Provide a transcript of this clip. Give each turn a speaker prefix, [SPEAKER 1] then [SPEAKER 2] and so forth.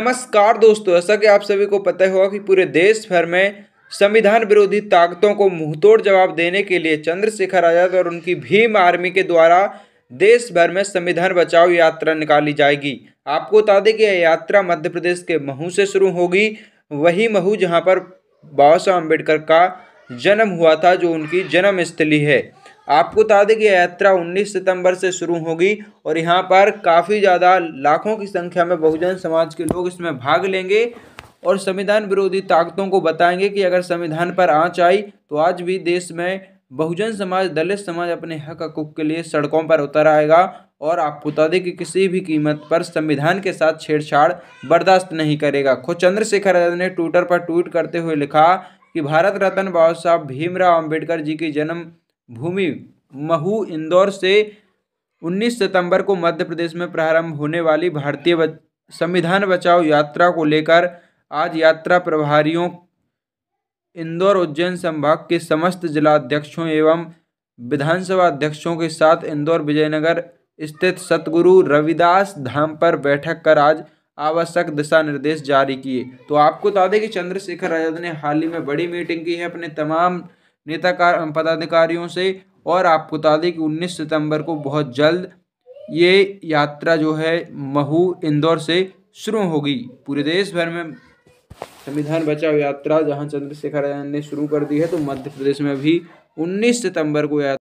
[SPEAKER 1] नमस्कार दोस्तों ऐसा कि आप सभी को पता होगा कि पूरे देश भर में संविधान विरोधी ताकतों को मुंहतोड़ जवाब देने के लिए चंद्रशेखर आजाद और उनकी भीम आर्मी के द्वारा देश भर में संविधान बचाओ यात्रा निकाली जाएगी आपको बता दें कि यह यात्रा मध्य प्रदेश के महू से शुरू होगी वही महू जहाँ पर बाबा साहब अम्बेडकर का जन्म हुआ था जो उनकी जन्म स्थली है आपको बता दें कि यात्रा 19 सितंबर से शुरू होगी और यहाँ पर काफ़ी ज़्यादा लाखों की संख्या में बहुजन समाज के लोग इसमें भाग लेंगे और संविधान विरोधी ताकतों को बताएंगे कि अगर संविधान पर आँच आई तो आज भी देश में बहुजन समाज दलित समाज अपने हक हकूक के लिए सड़कों पर उतर आएगा और आपको बता दें कि किसी भी कीमत पर संविधान के साथ छेड़छाड़ बर्दाश्त नहीं करेगा खुद चंद्रशेखर आजाद ने ट्विटर पर ट्वीट करते हुए लिखा कि भारत रत्न बाबा साहब भीमराव अम्बेडकर जी की जन्म भूमि महू इंदौर से 19 सितंबर को मध्य प्रदेश में प्रारंभ होने वाली भारतीय बच, संविधान बचाओ यात्रा को लेकर आज यात्रा प्रभारियों इंदौर उज्जैन संभाग के समस्त जिलाध्यक्षों एवं विधानसभा अध्यक्षों के साथ इंदौर विजयनगर स्थित सतगुरु रविदास धाम पर बैठक कर आज आवश्यक दिशा निर्देश जारी किए तो आपको बता दें कि चंद्रशेखर आजाद ने हाल ही में बड़ी मीटिंग की है अपने तमाम नेता पदाधिकारियों से और आपको बता दें कि उन्नीस सितंबर को बहुत जल्द ये यात्रा जो है महू इंदौर से शुरू होगी पूरे देश भर में संविधान बचाओ यात्रा जहां चंद्रशेखर आजाद ने शुरू कर दी है तो मध्य प्रदेश में भी 19 सितंबर को यात्रा